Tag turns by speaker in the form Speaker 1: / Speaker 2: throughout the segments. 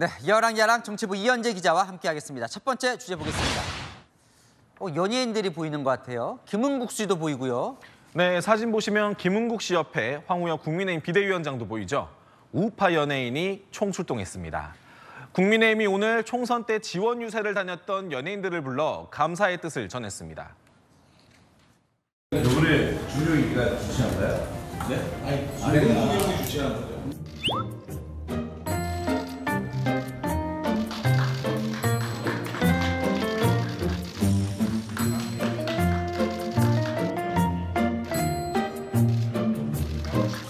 Speaker 1: 네, 여랑야랑 정치부 이현재 기자와 함께하겠습니다. 첫 번째 주제 보겠습니다. 어,
Speaker 2: 연예인들이 보이는 것 같아요. 김은국 씨도 보이고요. 네, 사진 보시면 김은국 씨 옆에 황우여 국민의힘 비대위원장도 보이죠. 우파 연예인이 총출동했습니다. 국민의힘이 오늘 총선 때 지원 유세를 다녔던 연예인들을 불러 감사의 뜻을 전했습니다. 네, 오늘 준영이가 주최한가요? 네?
Speaker 1: 아니, 아니, 준이 주최한 거죠.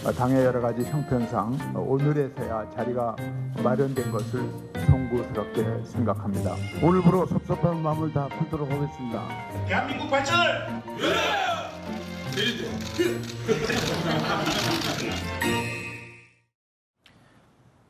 Speaker 1: 어, 당의 여러 가지 형편상 어, 오늘에서야 자리가 마련된 것을 송구스럽게 생각합니다. 오늘부로 섭섭한 마음을 다 풀도록 하겠습니다. 대한민국 발전을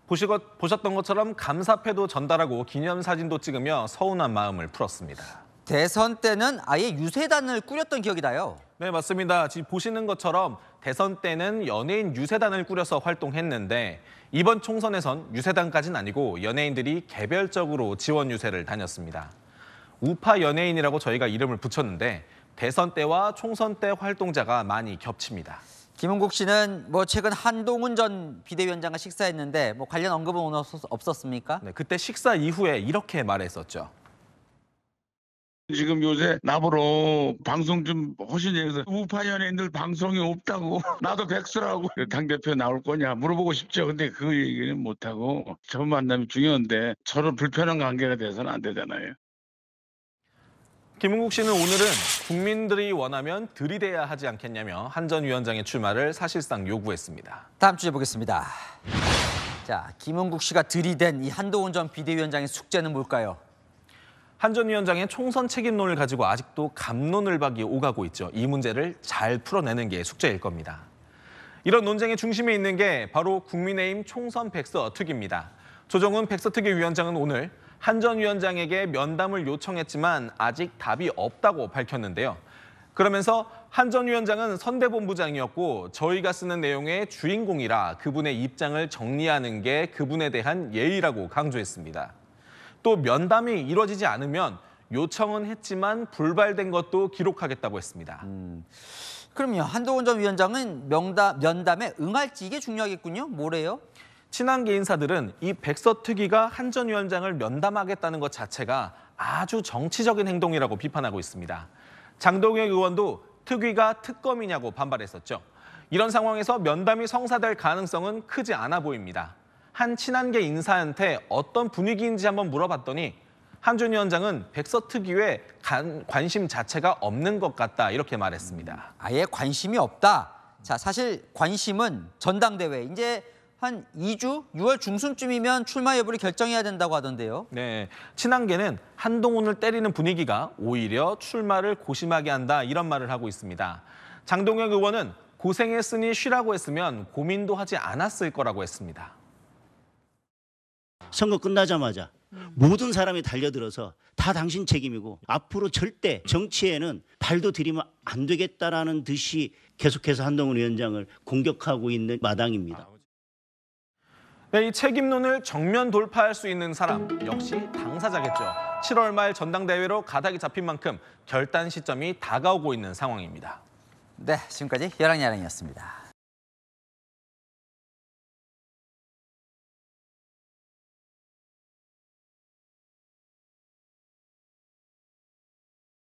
Speaker 2: 보시것, 보셨던 것처럼 감사패도 전달하고 기념사진도 찍으며 서운한 마음을 풀었습니다. 대선 때는 아예 유세단을 꾸렸던 기억이 나요. 네, 맞습니다. 지금 보시는 것처럼 대선 때는 연예인 유세단을 꾸려서 활동했는데 이번 총선에선 유세단까지는 아니고 연예인들이 개별적으로 지원 유세를 다녔습니다. 우파 연예인이라고 저희가 이름을 붙였는데 대선 때와 총선 때 활동자가 많이 겹칩니다. 김은국
Speaker 1: 씨는 뭐 최근 한동훈 전 비대위원장과 식사했는데 뭐 관련 언급은 없었습니까?
Speaker 2: 네, 그때 식사 이후에 이렇게 말했었죠. 지금 요새 나보러 방송 좀 허신해서 우파 연예인들 방송이 없다고 나도 백수라고 당대표 나올 거냐 물어보고 싶죠. 근데 그 얘기는 못하고 첫 만남이 중요한데 서로 불편한 관계가 돼서는 안 되잖아요. 김은국 씨는 오늘은 국민들이 원하면 들이대야 하지 않겠냐며 한 전 위원장의 출마를 사실상 요구했습니다.
Speaker 1: 다음 주에 보겠습니다. 자, 김은국 씨가 들이댄 이
Speaker 2: 한동훈 전 비대위원장의 숙제는 뭘까요? 한전 위원장의 총선 책임론을 가지고 아직도 감론을박이 오가고 있죠. 이 문제를 잘 풀어내는 게 숙제일 겁니다. 이런 논쟁의 중심에 있는 게 바로 국민의힘 총선 백서 특위입니다. 조정훈 백서 특위 위원장은 오늘 한 전 위원장에게 면담을 요청했지만 아직 답이 없다고 밝혔는데요. 그러면서 한 전 위원장은 선대본부장이었고 저희가 쓰는 내용의 주인공이라 그분의 입장을 정리하는 게 그분에 대한 예의라고 강조했습니다. 또 면담이 이뤄지지 않으면 요청은 했지만 불발된 것도 기록하겠다고 했습니다. 음, 그럼요. 한동훈 전 위원장은 명담, 면담에 응할지 이게 중요하겠군요. 뭐래요? 친한계 인사들은 이 백서특위가 한 전 위원장을 면담하겠다는 것 자체가 아주 정치적인 행동이라고 비판하고 있습니다. 장동혁 의원도 특위가 특검이냐고 반발했었죠. 이런 상황에서 면담이 성사될 가능성은 크지 않아 보입니다. 한 친한계 인사한테 어떤 분위기인지 한번 물어봤더니 한준 위원장은 백서 특유의 관, 심 자체가 없는 것 같다 이렇게 말했습니다. 음, 아예 관심이 없다. 자 사실
Speaker 1: 관심은 전당대회 이제 한 2주 6월 중순쯤이면 출마 여부를 결정해야
Speaker 2: 된다고 하던데요. 네, 친한계는 한동훈을 때리는 분위기가 오히려 출마를 고심하게 한다 이런 말을 하고 있습니다. 장동혁 의원은 고생했으니 쉬라고 했으면 고민도 하지 않았을 거라고 했습니다. 선거
Speaker 1: 끝나자마자 음. 모든 사람이 달려들어서 다 당신 책임이고 앞으로 절대 정치에는 발도 들이면 안 되겠다라는 듯이 계속해서 한동훈 위원장을
Speaker 2: 공격하고 있는 마당입니다. 네, 이 책임론을 정면 돌파할 수 있는 사람 역시 당사자겠죠. 7월 말 전당대회로 가닥이 잡힌 만큼 결단 시점이 다가오고 있는 상황입니다. 네, 지금까지 야랑야랑이었습니다.